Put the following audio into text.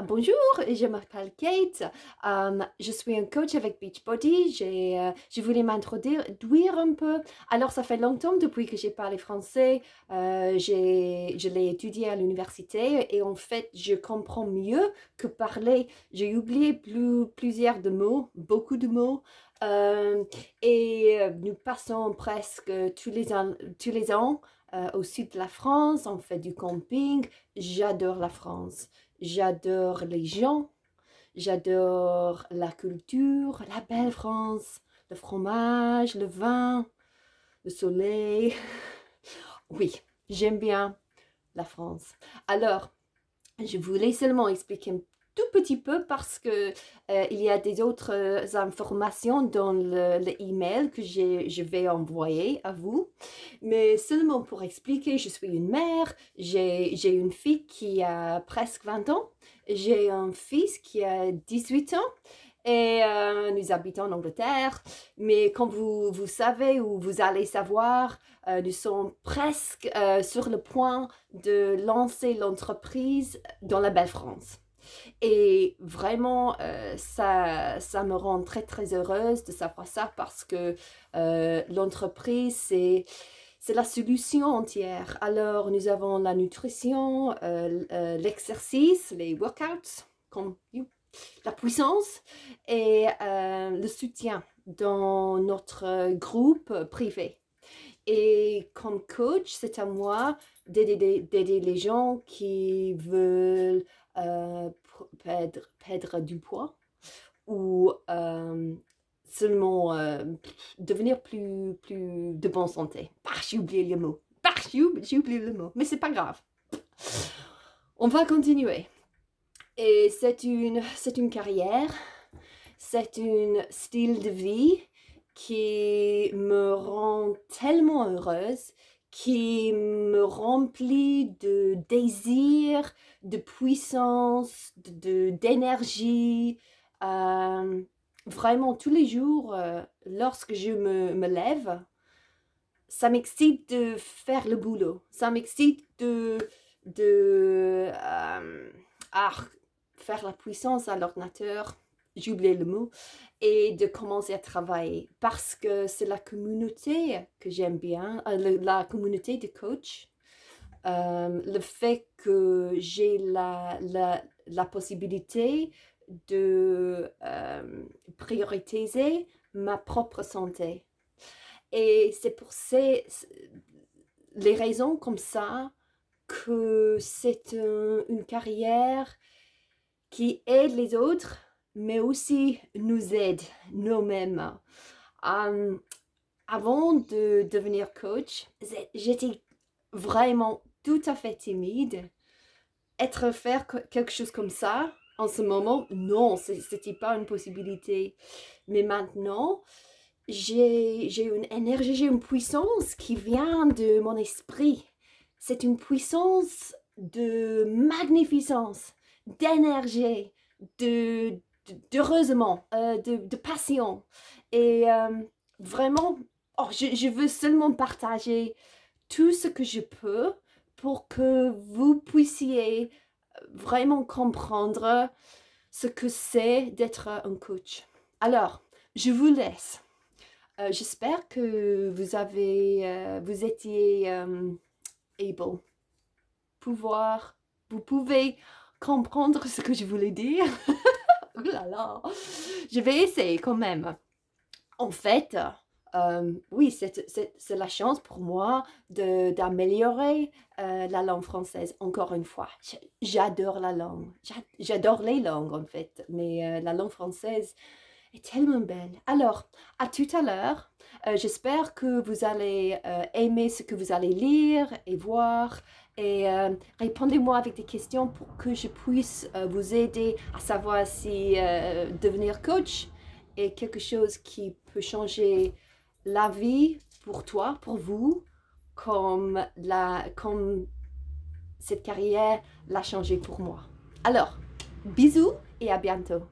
Ah, bonjour, je m'appelle Kate. Euh, je suis un coach avec Beachbody. Euh, je voulais m'introduire un peu. Alors, ça fait longtemps depuis que j'ai parlé français. Euh, je l'ai étudié à l'université et en fait, je comprends mieux que parler. J'ai oublié plusieurs de mots, beaucoup de mots. et nous passons presque tous les ans euh, au sud de la France, on fait du camping. J'adore la France, j'adore les gens, j'adore la culture, la belle France, le fromage, le vin, le soleil. Oui, j'aime bien la France. Alors, je voulais seulement expliquer tout petit peu parce que euh, il y a des autres euh, informations dans le, le que je vais envoyer à vous. Mais seulement pour expliquer, je suis une mère, j'ai une fille qui a presque 20 ans, j'ai un fils qui a 18 ans et euh, nous habitons en Angleterre. Mais comme vous, vous savez ou vous allez savoir, nous sommes presque sur le point de lancer l'entreprise dans la belle France. Et vraiment, euh, ça, ça me rend très, très heureuse de savoir ça parce que euh, l'entreprise, c'est... C'est la solution entière. Alors, nous avons la nutrition, euh, l'exercice, les workouts, comme la puissance et le soutien dans notre groupe privé. Et comme coach, c'est à moi d'aider les gens qui veulent euh, perdre, du poids ou euh, seulement euh, devenir plus, plus de bonne santé. Bah, j'ai oublié le mot. Bah, j'ai oublié le mot. Mais c'est pas grave. On va continuer. Et c'est une, c'est une carrière, c'est un style de vie qui me rend tellement heureuse qui me remplit de désir, de puissance, d'énergie. euh, vraiment, tous les jours, euh, lorsque je me, lève, ça m'excite de faire le boulot. Ça m'excite de, euh, ah, faire la puissance à l'ordinateur, j'ai oublié le mot, et de commencer à travailler parce que c'est la communauté que j'aime bien, euh, la communauté de coach. Euh, le fait que j'ai la, la, la, possibilité de euh, prioriser ma propre santé. Et c'est pour ces, les raisons comme ça que c'est une carrière qui aide les autres mais aussi nous aide nous-mêmes. Euh, avant de devenir coach, j'étais vraiment tout à fait timide. Être faire quelque chose comme ça, en ce moment, non, c'était pas une possibilité. Mais maintenant, j'ai une énergie, j'ai une puissance qui vient de mon esprit. C'est une puissance de magnificence, d'énergie, de d'heureusement, euh, de, de passion. Et euh, vraiment, oh, je, je, veux seulement partager tout ce que je peux pour que vous puissiez euh, vraiment comprendre ce que c'est d'être un coach. Alors, je vous laisse. J'espère que vous avez, vous étiez able, pouvoir, vous pouvez comprendre ce que je voulais dire. Oh je vais essayer quand même. En fait, euh, oui, c'est la chance pour moi d'améliorer euh, la langue française, encore une fois. J'adore la langue, j'adore les langues en fait, mais euh, la langue française est tellement belle. Alors, à tout à l'heure euh, j'espère que vous allez euh, aimer ce que vous allez lire et voir. Et euh, répondez-moi avec des questions pour que je puisse vous aider à savoir si devenir coach est quelque chose qui peut changer la vie pour toi, pour vous, comme, la, comme cette carrière l'a changé pour moi. Alors, bisous et à bientôt.